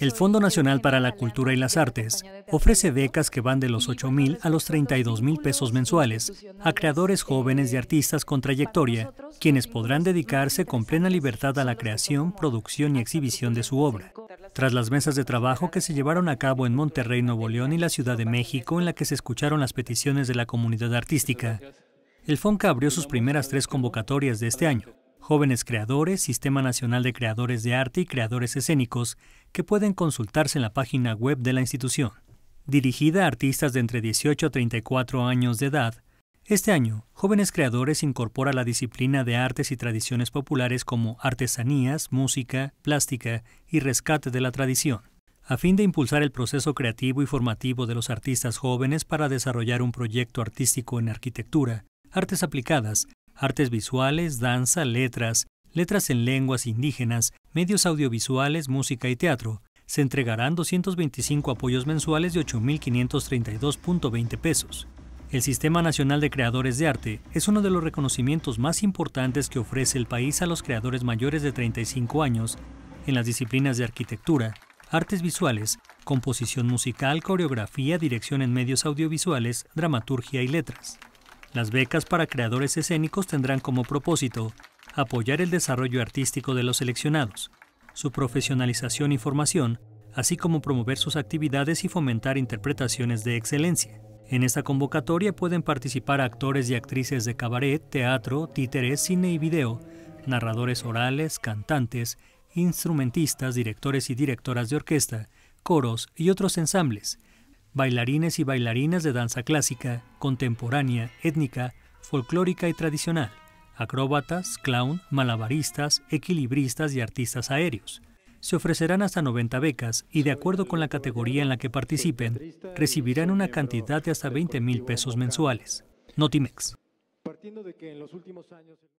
El Fondo Nacional para la Cultura y las Artes ofrece becas que van de los 8 mil a los 32 mil pesos mensuales a creadores jóvenes y artistas con trayectoria, quienes podrán dedicarse con plena libertad a la creación, producción y exhibición de su obra. Tras las mesas de trabajo que se llevaron a cabo en Monterrey, Nuevo León y la Ciudad de México, en la que se escucharon las peticiones de la comunidad artística, el FONCA abrió sus primeras tres convocatorias de este año. Jóvenes Creadores, Sistema Nacional de Creadores de Arte y Creadores Escénicos, que pueden consultarse en la página web de la institución. Dirigida a artistas de entre 18 a 34 años de edad, este año, Jóvenes Creadores incorpora la disciplina de artes y tradiciones populares como artesanías, música, plástica y rescate de la tradición, a fin de impulsar el proceso creativo y formativo de los artistas jóvenes para desarrollar un proyecto artístico en arquitectura, artes aplicadas, artes visuales, danza, letras, letras en lenguas indígenas, medios audiovisuales, música y teatro. Se entregarán 225 apoyos mensuales de 8.532.20 pesos. El Sistema Nacional de Creadores de Arte es uno de los reconocimientos más importantes que ofrece el país a los creadores mayores de 35 años en las disciplinas de arquitectura, artes visuales, composición musical, coreografía, dirección en medios audiovisuales, dramaturgia y letras. Las becas para creadores escénicos tendrán como propósito apoyar el desarrollo artístico de los seleccionados, su profesionalización y formación, así como promover sus actividades y fomentar interpretaciones de excelencia. En esta convocatoria pueden participar actores y actrices de cabaret, teatro, títeres, cine y video, narradores orales, cantantes, instrumentistas, directores y directoras de orquesta, coros y otros ensambles, bailarines y bailarinas de danza clásica, contemporánea, étnica, folclórica y tradicional, acróbatas, clown, malabaristas, equilibristas y artistas aéreos. Se ofrecerán hasta 90 becas y de acuerdo con la categoría en la que participen, recibirán una cantidad de hasta 20 mil pesos mensuales. Notimex.